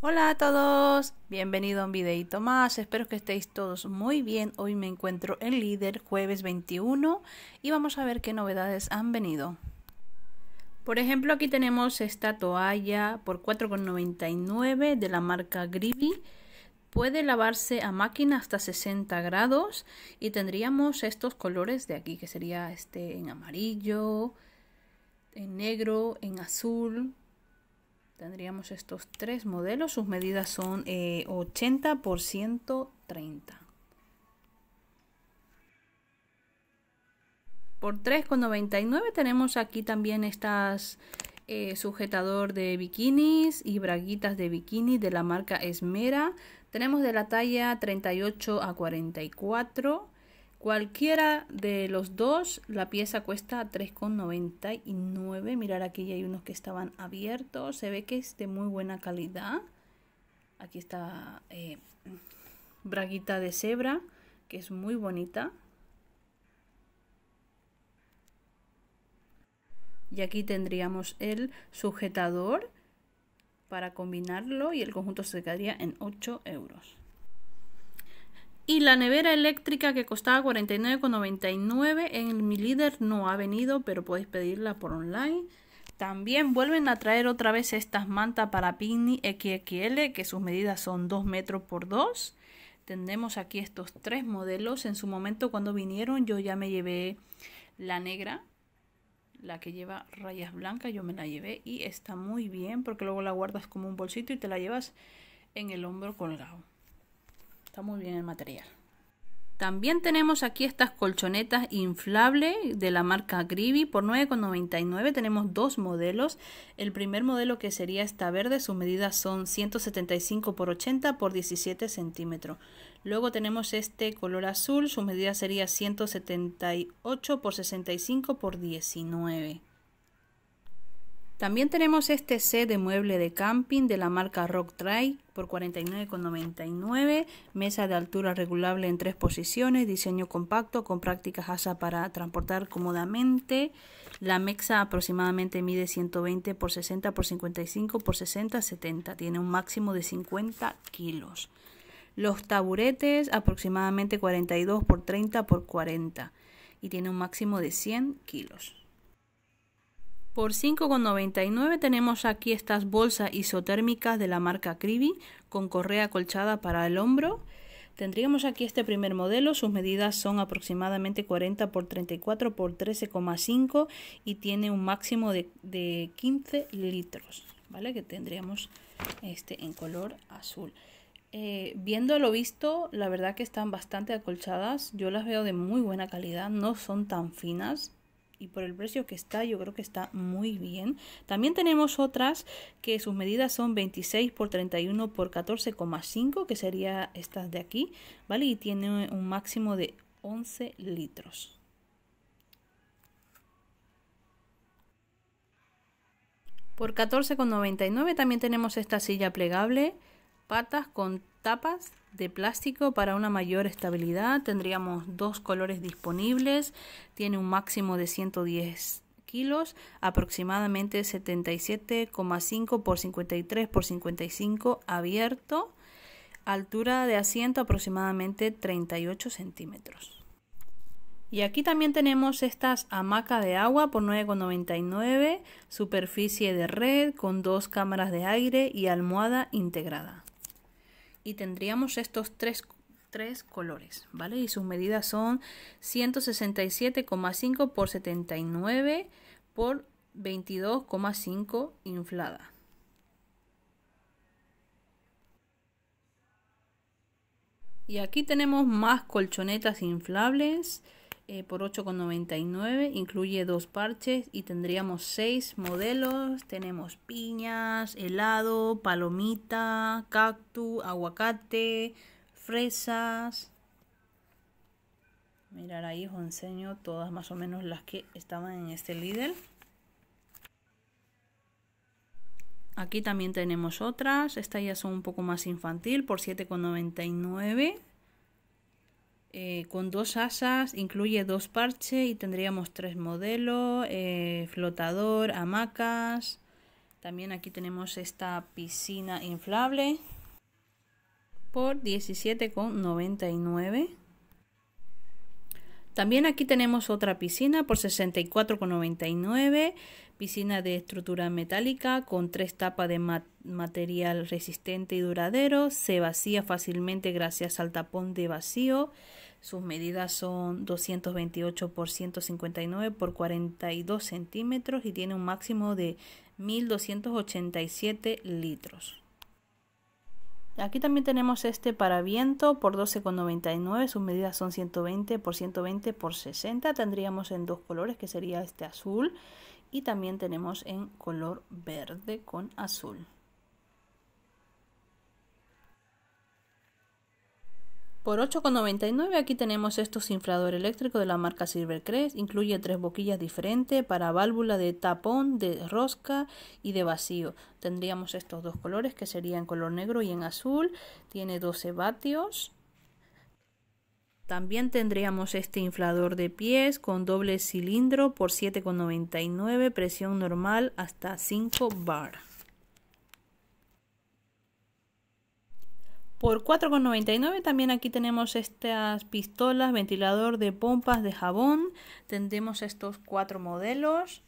Hola a todos, bienvenido a un videito más, espero que estéis todos muy bien, hoy me encuentro en Líder, jueves 21 y vamos a ver qué novedades han venido. Por ejemplo aquí tenemos esta toalla por 4,99 de la marca Gribi, puede lavarse a máquina hasta 60 grados y tendríamos estos colores de aquí que sería este en amarillo, en negro, en azul, Tendríamos estos tres modelos, sus medidas son 80 eh, por 130. Por 3,99 tenemos aquí también estas eh, sujetador de bikinis y braguitas de bikini de la marca Esmera. Tenemos de la talla 38 a 44 Cualquiera de los dos, la pieza cuesta 3,99. Mirar aquí ya hay unos que estaban abiertos. Se ve que es de muy buena calidad. Aquí está eh, braguita de cebra, que es muy bonita. Y aquí tendríamos el sujetador para combinarlo y el conjunto se quedaría en 8 euros. Y la nevera eléctrica que costaba 49,99 en mi líder no ha venido, pero podéis pedirla por online. También vuelven a traer otra vez estas mantas para Picnic XXL, que sus medidas son 2 metros por 2. tenemos aquí estos tres modelos. En su momento cuando vinieron yo ya me llevé la negra, la que lleva rayas blancas, yo me la llevé y está muy bien porque luego la guardas como un bolsito y te la llevas en el hombro colgado muy bien el material. También tenemos aquí estas colchonetas inflables de la marca Grivi por 9,99. Tenemos dos modelos. El primer modelo que sería esta verde, sus medidas son 175 por 80 por 17 centímetros. Luego tenemos este color azul, su medida sería 178 por 65 por 19. También tenemos este set de mueble de camping de la marca Rock por 49,99, mesa de altura regulable en tres posiciones, diseño compacto con prácticas asa para transportar cómodamente. La mexa aproximadamente mide 120 por 60 por 55 por 60 70, tiene un máximo de 50 kilos. Los taburetes aproximadamente 42 por 30 por 40 y tiene un máximo de 100 kilos. Por 5,99 tenemos aquí estas bolsas isotérmicas de la marca Cribi con correa acolchada para el hombro. Tendríamos aquí este primer modelo, sus medidas son aproximadamente 40 por 34 por 13,5 y tiene un máximo de, 15 litros, ¿vale? Que tendríamos este en color azul. Eh, viendo lo visto, la verdad que están bastante acolchadas. Yo las veo de muy buena calidad, no son tan finas y por el precio que está, yo creo que está muy bien. También tenemos otras que sus medidas son 26 por 31 por 14,5, que sería estas de aquí, ¿vale? Y tiene un máximo de 11 litros. Por 14,99 también tenemos esta silla plegable patas con tapas de plástico para una mayor estabilidad. Tendríamos dos colores disponibles. Tiene un máximo de 110 kilos, aproximadamente 77,5 x 53 x 55 abierto. Altura de asiento aproximadamente 38 centímetros. Y aquí también tenemos estas hamacas de agua por 9,99, superficie de red con dos cámaras de aire y almohada integrada y tendríamos estos tres, tres colores, ¿vale? Y sus medidas son 167,5 por 79 por 22,5 inflada. Y aquí tenemos más colchonetas inflables eh, por 8,99. Incluye dos parches y tendríamos seis modelos. Tenemos piñas, helado, palomita, cactus, aguacate, fresas. Mirar ahí os enseño todas más o menos las que estaban en este líder. Aquí también tenemos otras. Estas ya son un poco más infantil por 7,99. Eh, con dos asas, incluye dos parches y tendríamos tres modelos, eh, flotador, hamacas. También aquí tenemos esta piscina inflable por 17,99. También aquí tenemos otra piscina por 64,99. Piscina de estructura metálica con tres tapas de material resistente y duradero. Se vacía fácilmente gracias al tapón de vacío. Sus medidas son 228 por 159 por 42 centímetros y tiene un máximo de 1287 litros. Aquí también tenemos este para viento por 12,99. Sus medidas son 120 por 120 por 60. Tendríamos en dos colores que sería este azul y también tenemos en color verde con azul. Por 8,99 aquí tenemos estos infladores eléctrico de la marca Silvercrest. Incluye tres boquillas diferentes para válvula de tapón, de rosca y de vacío. Tendríamos estos dos colores que serían color negro y en azul. Tiene 12 vatios. También tendríamos este inflador de pies con doble cilindro por 7,99, presión normal hasta 5 bar. Por 4,99 también aquí tenemos estas pistolas, ventilador de pompas de jabón. Tendremos estos cuatro modelos.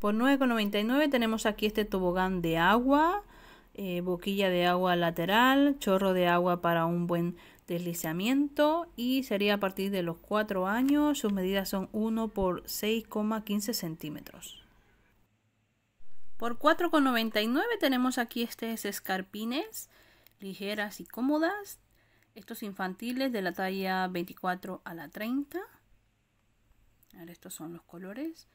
Por 9,99 tenemos aquí este tobogán de agua, eh, boquilla de agua lateral, chorro de agua para un buen deslizamiento y sería a partir de los 4 años. Sus medidas son 1 por 6,15 centímetros. Por 4,99 tenemos aquí estos escarpines ligeras y cómodas. Estos infantiles de la talla 24 a la 30. estos son los colores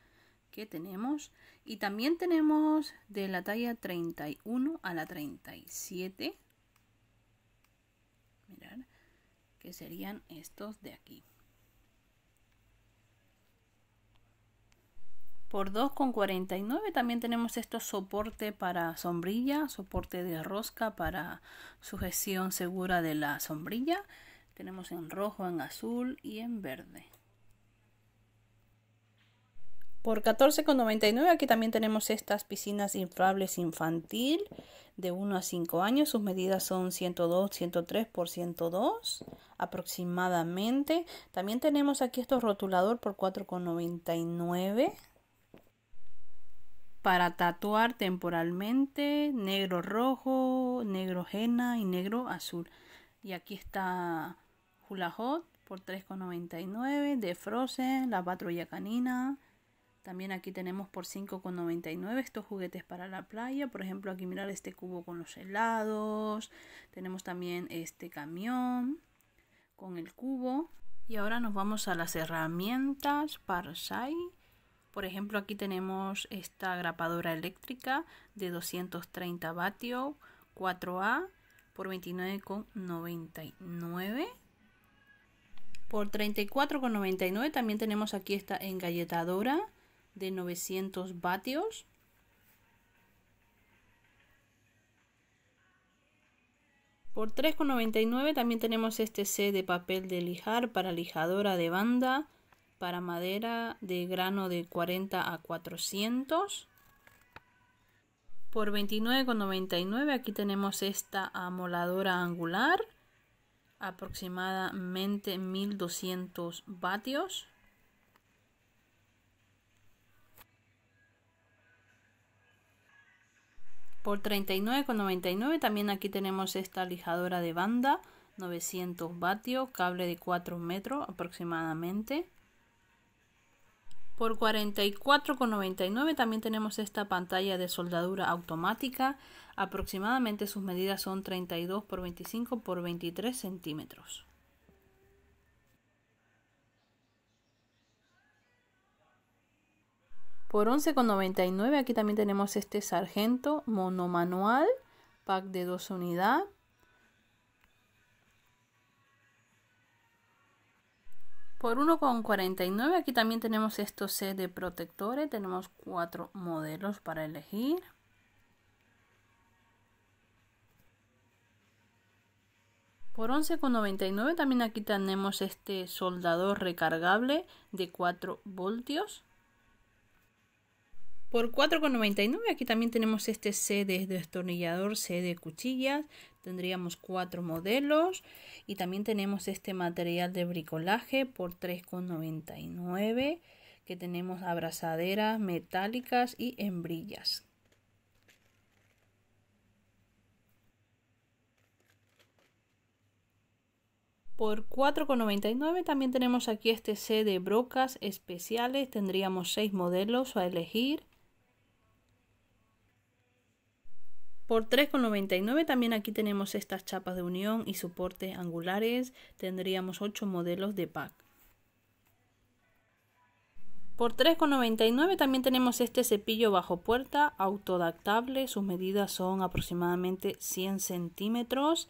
que tenemos. Y también tenemos de la talla 31 a la 37. que serían estos de aquí. Por 2,49 también tenemos estos soporte para sombrilla, soporte de rosca para sujeción segura de la sombrilla. Tenemos en rojo, en azul y en verde. Por 14,99 aquí también tenemos estas piscinas inflables infantil de 1 a 5 años. Sus medidas son 102, 103 por 102 aproximadamente. También tenemos aquí estos rotulador por 4,99 para tatuar temporalmente negro rojo, negro jena y negro azul. Y aquí está Hula Hot por 3,99 de Frozen, la patrulla canina. También aquí tenemos por 5,99 estos juguetes para la playa. Por ejemplo, aquí mirar este cubo con los helados. Tenemos también este camión con el cubo. Y ahora nos vamos a las herramientas Parsai. Por ejemplo, aquí tenemos esta grapadora eléctrica de 230 vatios 4A por 29,99. Por 34,99 también tenemos aquí esta engalletadora de 900 vatios. Por 3,99 también tenemos este C de papel de lijar para lijadora de banda para madera de grano de 40 a 400. Por 29,99 aquí tenemos esta amoladora angular aproximadamente 1200 vatios. Por 39,99 también aquí tenemos esta lijadora de banda, 900 vatios, cable de 4 metros aproximadamente. Por 44,99 también tenemos esta pantalla de soldadura automática. Aproximadamente sus medidas son 32 x 25 x 23 centímetros. Por 11,99 aquí también tenemos este sargento monomanual, pack de dos unidad. Por 1,49 aquí también tenemos estos set de protectores, tenemos cuatro modelos para elegir. Por 11,99 también aquí tenemos este soldador recargable de 4 voltios. Por 4,99 aquí también tenemos este C de destornillador, C de cuchillas. Tendríamos cuatro modelos y también tenemos este material de bricolaje por 3,99 que tenemos abrazaderas metálicas y hembrillas. Por 4,99 también tenemos aquí este C de brocas especiales. Tendríamos 6 modelos a elegir. Por 3,99 también aquí tenemos estas chapas de unión y soportes angulares. Tendríamos 8 modelos de pack. Por 3,99 también tenemos este cepillo bajo puerta, autodactable, sus medidas son aproximadamente 100 centímetros.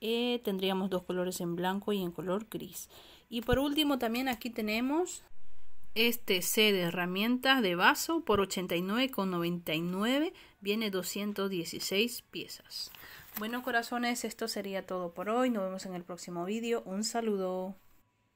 Eh, tendríamos dos colores en blanco y en color gris. Y por último también aquí tenemos este set de herramientas de vaso por 89,99 viene 216 piezas. Bueno corazones, esto sería todo por hoy. Nos vemos en el próximo vídeo. Un saludo.